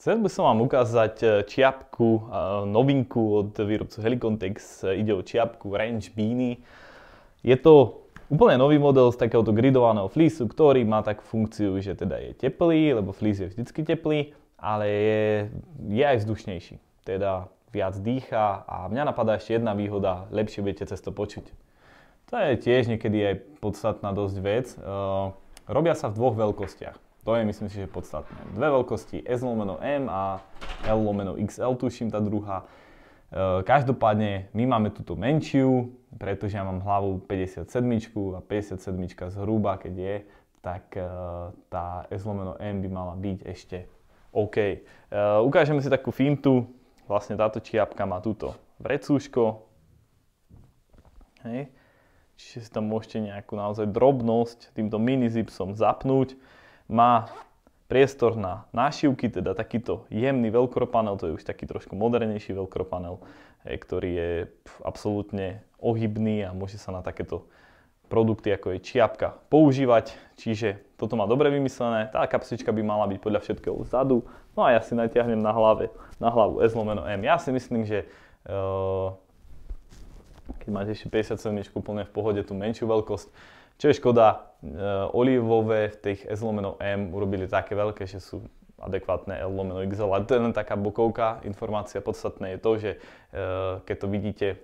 Chcel by som vám ukázať e, čiapku, e, novinku od výrobcu Helicontex. E, ide o čiapku Range Beanie. Je to úplne nový model z takéhoto gridovaného flísu, ktorý má takú funkciu, že teda je teplý, lebo flís je vždycky teplý, ale je, je aj vzdušnejší. Teda viac dýcha a mňa napadá ešte jedna výhoda, lepšie budete cez to počuť. To je tiež niekedy aj podstatná dosť vec. Robia sa v dvoch veľkostiach. To je myslím si, že podstatné. Dve veľkosti S lomeno M a L lomeno XL, tuším tá druhá. E, každopádne my máme túto menšiu, pretože ja mám hlavu 57 a 57 zhruba, keď je, tak e, tá S lomeno M by mala byť ešte OK. E, ukážeme si takú fintu. Vlastne táto čiapka má túto vrecúško. Hej. Čiže si tam môžete nejakú naozaj drobnosť týmto mini zipsom zapnúť má priestor na nášivky, teda takýto jemný veľkropanel, to je už taký trošku modernejší veľkropanel, ktorý je absolútne ohybný a môže sa na takéto produkty ako je čiapka používať. Čiže toto má dobre vymyslené, tá kapsička by mala byť podľa všetkého vzadu, no a ja si natiahnem na, hlave, na hlavu S lomeno M. Ja si myslím, že eh, keď máte ešte 57 úplne v pohode tú menšiu veľkosť, čo je škoda, e, olivové v tých S lomeno M urobili také veľké, že sú adekvátne L lomeno X, ale to je len taká bokovka informácia. Podstatné je to, že e, keď to vidíte e,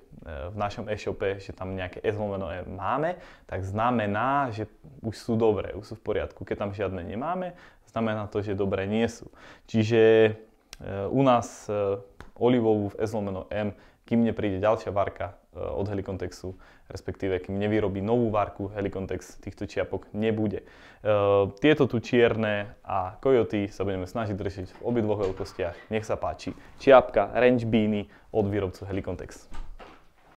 v našom e-shope, že tam nejaké S lomeno M máme, tak znamená, že už sú dobré, už sú v poriadku. Keď tam žiadne nemáme, znamená to, že dobré nie sú. Čiže u nás olivovú v S M, kým nepríde ďalšia varka e, od Helicontexu, respektíve kým nevyrobí novú varku, Helicontex týchto čiapok nebude. E, tieto tu čierne a kojoty sa budeme snažiť držiť v obidvoch veľkostiach. Nech sa páči. Čiapka Range Beanie od výrobcu Helicontex.